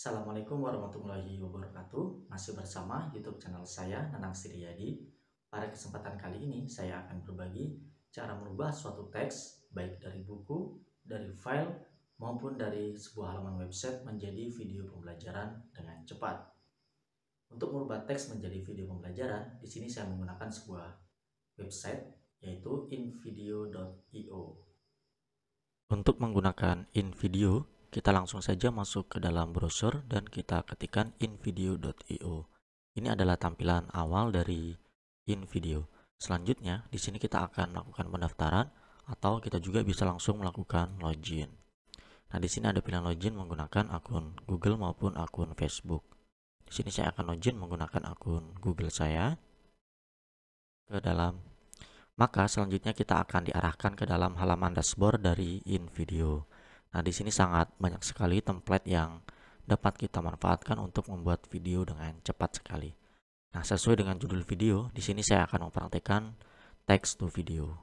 Assalamualaikum warahmatullahi wabarakatuh Masih bersama YouTube channel saya Nanang Siriyadi Pada kesempatan kali ini saya akan berbagi Cara merubah suatu teks Baik dari buku, dari file Maupun dari sebuah halaman website Menjadi video pembelajaran dengan cepat Untuk merubah teks menjadi video pembelajaran di sini saya menggunakan sebuah website Yaitu invideo.io Untuk menggunakan invideo kita langsung saja masuk ke dalam browser dan kita ketikkan invideo.io. Ini adalah tampilan awal dari InVideo. Selanjutnya, di sini kita akan melakukan pendaftaran atau kita juga bisa langsung melakukan login. Nah, di sini ada pilihan login menggunakan akun Google maupun akun Facebook. Di sini saya akan login menggunakan akun Google saya ke dalam maka selanjutnya kita akan diarahkan ke dalam halaman dashboard dari InVideo. Nah, di sini sangat banyak sekali template yang dapat kita manfaatkan untuk membuat video dengan cepat sekali. Nah, sesuai dengan judul video, di sini saya akan mempraktikkan text to video.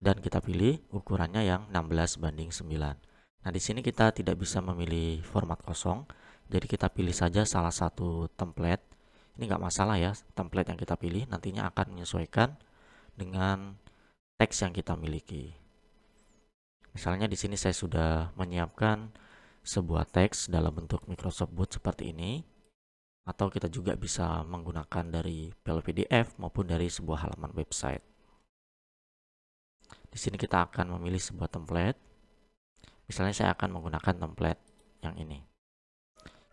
Dan kita pilih ukurannya yang 16 banding 9. Nah, di sini kita tidak bisa memilih format kosong, jadi kita pilih saja salah satu template. Ini nggak masalah ya, template yang kita pilih nantinya akan menyesuaikan dengan teks yang kita miliki. Misalnya di sini saya sudah menyiapkan sebuah teks dalam bentuk Microsoft Word seperti ini atau kita juga bisa menggunakan dari file PDF maupun dari sebuah halaman website. Di sini kita akan memilih sebuah template. Misalnya saya akan menggunakan template yang ini.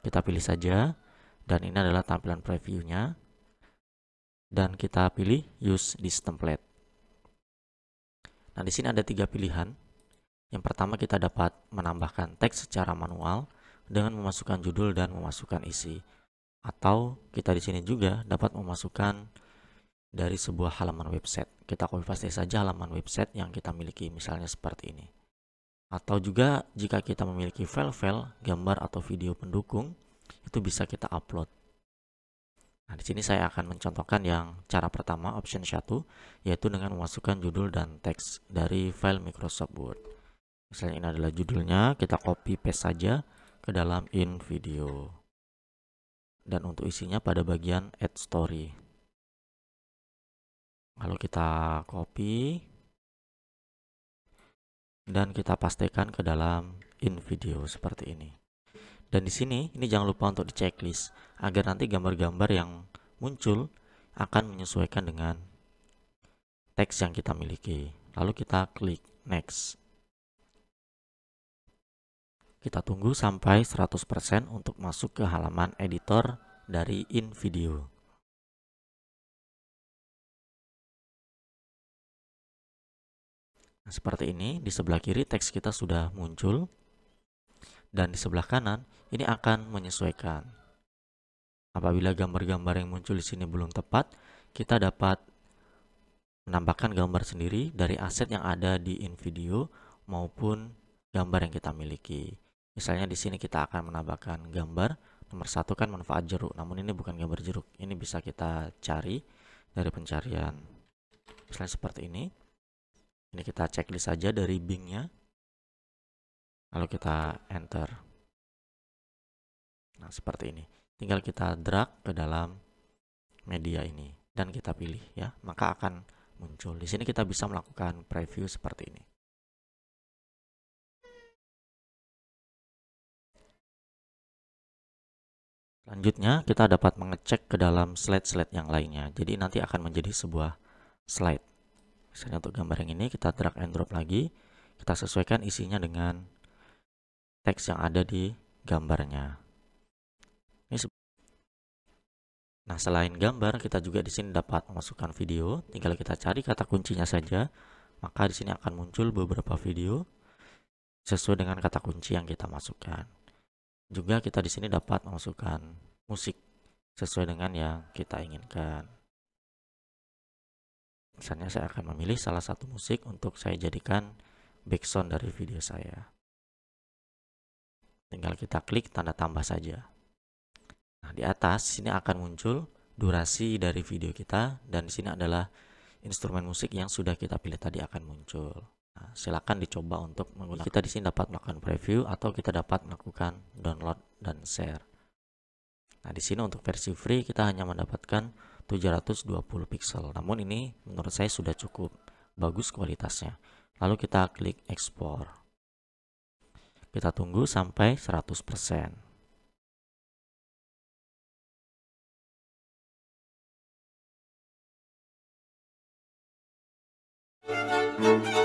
Kita pilih saja dan ini adalah tampilan previewnya. Dan kita pilih use this template. Nah, di sini ada tiga pilihan yang pertama kita dapat menambahkan teks secara manual dengan memasukkan judul dan memasukkan isi. Atau kita di sini juga dapat memasukkan dari sebuah halaman website. Kita copy paste saja halaman website yang kita miliki misalnya seperti ini. Atau juga jika kita memiliki file-file, gambar atau video pendukung, itu bisa kita upload. Nah, di sini saya akan mencontohkan yang cara pertama option 1 yaitu dengan memasukkan judul dan teks dari file Microsoft Word misalnya ini adalah judulnya kita copy paste saja ke dalam in video dan untuk isinya pada bagian add story lalu kita copy dan kita pastikan ke dalam in video seperti ini dan di sini ini jangan lupa untuk di checklist agar nanti gambar-gambar yang muncul akan menyesuaikan dengan teks yang kita miliki lalu kita klik next kita tunggu sampai 100% untuk masuk ke halaman editor dari InVideo. Nah, seperti ini, di sebelah kiri teks kita sudah muncul, dan di sebelah kanan ini akan menyesuaikan. Apabila gambar-gambar yang muncul di sini belum tepat, kita dapat menambahkan gambar sendiri dari aset yang ada di InVideo maupun gambar yang kita miliki. Misalnya di sini kita akan menambahkan gambar. Nomor satu kan manfaat jeruk, namun ini bukan gambar jeruk. Ini bisa kita cari dari pencarian. Misalnya seperti ini. Ini kita checklist saja dari Bingnya. Lalu kita enter. Nah, seperti ini. Tinggal kita drag ke dalam media ini dan kita pilih ya, maka akan muncul. Di sini kita bisa melakukan preview seperti ini. Selanjutnya, kita dapat mengecek ke dalam slide-slide yang lainnya. Jadi nanti akan menjadi sebuah slide. Misalnya untuk gambar yang ini, kita drag and drop lagi. Kita sesuaikan isinya dengan teks yang ada di gambarnya. nah, selain gambar, kita juga di sini dapat memasukkan video. Tinggal kita cari kata kuncinya saja. Maka di sini akan muncul beberapa video sesuai dengan kata kunci yang kita masukkan. Juga kita di sini dapat memasukkan musik sesuai dengan yang kita inginkan. Misalnya saya akan memilih salah satu musik untuk saya jadikan background dari video saya. Tinggal kita klik tanda tambah saja. Nah, di atas sini akan muncul durasi dari video kita dan di sini adalah instrumen musik yang sudah kita pilih tadi akan muncul. Nah, silakan dicoba untuk menggunakan. Kita di sini dapat melakukan preview atau kita dapat melakukan download dan share. Nah, di sini untuk versi free kita hanya mendapatkan 720 pixel. Namun ini menurut saya sudah cukup bagus kualitasnya. Lalu kita klik ekspor. Kita tunggu sampai 100%. Thank you.